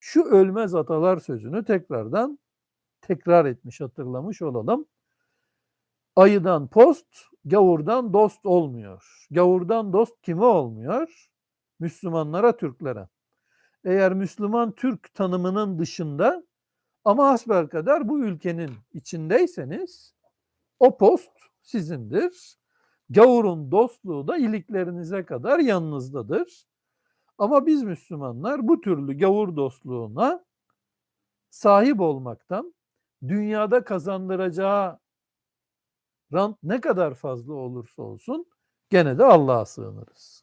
şu ölmez atalar sözünü tekrardan tekrar etmiş hatırlamış olalım. Ayıdan post, gavurdan dost olmuyor. Gavurdan dost kime olmuyor? Müslümanlara, Türklere. Eğer Müslüman Türk tanımının dışında ama asbel kadar bu ülkenin içindeyseniz o post sizindir. Gavurun dostluğu da iliklerinize kadar yanınızdadır. Ama biz Müslümanlar bu türlü gavur dostluğuna sahip olmaktan dünyada kazandıracağı rant ne kadar fazla olursa olsun gene de Allah'a sığınırız.